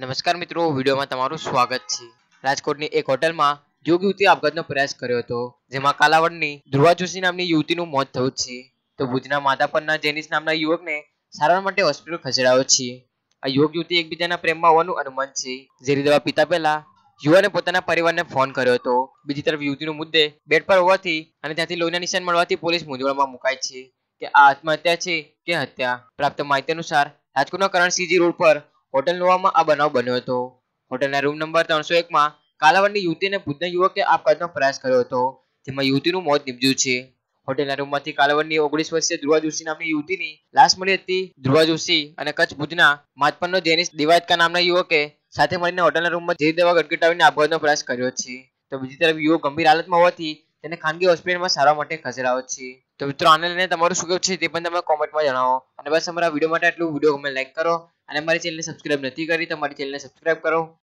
નમસ્કાર મિત્રો વિડીયોમાં તમારું સ્વાગત છે રાજકોટની એક હોટલમાં યોગ યુવતી આપઘાતનો પ્રયાસ કર્યો હતો જેમાં કાલાવડની ધ્રુવા જોશી નામની યુવતીનું મોત થયું છે તો ભુજના માધાપરના જેનિસ નામના યુવકને સારવાર માટે હોસ્પિટલ ખસેડાયો છે આ યોગ યુવતી એકબીજાના પ્રેમમાં હોવાનું અનુમાન છે ઝેરી દવા પીતા પહેલા યુવાને પોતાના પરિવારને ફોન કર્યો હતો બીજી તરફ યુવતીનો મુદ્દે બેડ પર હોવાથી અને ત્યાંથી લોહીના નિશાન મળવાથી પોલીસ મૂંઝવણમાં મુકાય છે કે આ આત્મહત્યા છે કે હત્યા પ્રાપ્ત માહિતી અનુસાર રાજકોટના કરણ સીજી રોડ પર હોટેલ નોવામાં આ બનાવ બન્યો હતો હોટેલના રૂમ નંબર ત્રણસો એકમાં કાલાવડની યુવતીને ભૂતના યુવકે આપઘાતનો પ્રયાસ કર્યો હતો જેમાં યુવતીનું મોત નીપજ્યું છે હોટેલના રૂમમાંથી કાલાવડની ઓગણીસ વર્ષીય ધ્રુવા જોશી નામની યુવતીની લાશ મળી હતી ધ્રુવા જોશી અને કચ્છ ભુજના માતપનનો જેનિસ દિવાયતકા નામના યુવકે સાથે મળીને હોટેલના રૂમમાં જે દવા ગટગટાવીને આપઘાતનો પ્રયાસ કર્યો છે તો બીજી તરફ યુવક ગંભીર હાલતમાં હોવાથી તેને ખાનગી હોસ્પિટલમાં સારવાર માટે ખસેડાવો છે તો મિત્રો આને લઈને તમારું શું કહેવું છે તે પણ તમે કોમેન્ટમાં જણાવો અને બસ અમારા વિડીયો માટે આટલું વિડીયો ગમે લાઈક કરો અને અમારી ચેનલને સબસ્ક્રાઇબ નથી કરી તો અમારી ચેનલને સબસ્ક્રાઇબ કરો